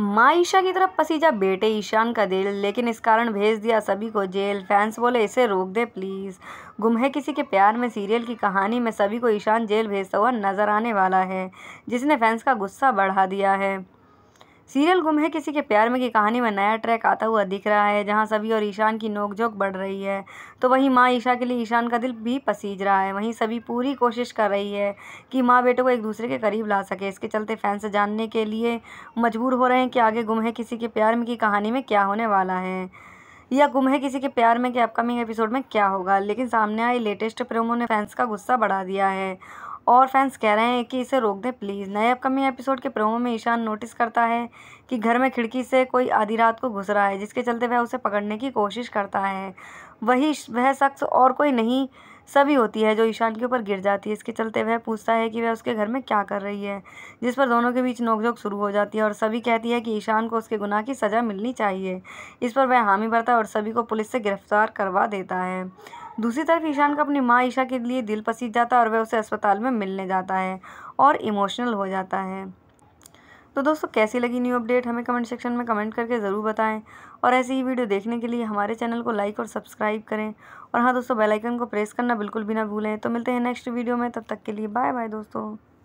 माँ ईशा की तरफ पसीजा बेटे ईशान का दिल लेकिन इस कारण भेज दिया सभी को जेल फैंस बोले इसे रोक दे प्लीज़ गुम है किसी के प्यार में सीरियल की कहानी में सभी को ईशान जेल भेजता हुआ नजर आने वाला है जिसने फैंस का गुस्सा बढ़ा दिया है सीरियल गुम है किसी के प्यार में की कहानी में नया ट्रैक आता हुआ दिख रहा है जहां सभी और ईशान की नोकझोंक बढ़ रही है तो वहीं माँ ईशा के लिए ईशान का दिल भी पसीज रहा है वहीं सभी पूरी कोशिश कर रही है कि माँ बेटे को एक दूसरे के करीब ला सके इसके चलते फैंस जानने के लिए मजबूर हो रहे हैं कि आगे गुम है किसी के प्यार में की कहानी में क्या होने वाला है या गुम है किसी के प्यार में के अपकमिंग एपिसोड में क्या होगा लेकिन सामने आई लेटेस्ट प्रोमो ने फैंस का गुस्सा बढ़ा दिया है और फैंस कह रहे हैं कि इसे रोक दें प्लीज़ नए अपकमिंग एपिसोड के प्रोमो में ईशान नोटिस करता है कि घर में खिड़की से कोई आधी रात को घुस रहा है जिसके चलते वह उसे पकड़ने की कोशिश करता है वही वह शख्स और कोई नहीं सभी होती है जो ईशान के ऊपर गिर जाती है इसके चलते वह पूछता है कि वह उसके घर में क्या कर रही है जिस पर दोनों के बीच नोकझोंक शुरू हो जाती है और सभी कहती है कि ईशान को उसके गुनाह की सज़ा मिलनी चाहिए इस पर वह हामी भरता है और सभी को पुलिस से गिरफ्तार करवा देता है दूसरी तरफ ईशान का अपनी माँ ईशा के लिए दिल पसीज जाता है और वह उसे अस्पताल में मिलने जाता है और इमोशनल हो जाता है तो दोस्तों कैसी लगी न्यू अपडेट हमें कमेंट सेक्शन में कमेंट करके ज़रूर बताएं और ऐसी ही वीडियो देखने के लिए हमारे चैनल को लाइक और सब्सक्राइब करें और हाँ दोस्तों बेल आइकन को प्रेस करना बिल्कुल भी ना भूलें तो मिलते हैं नेक्स्ट वीडियो में तब तक के लिए बाय बाय दोस्तों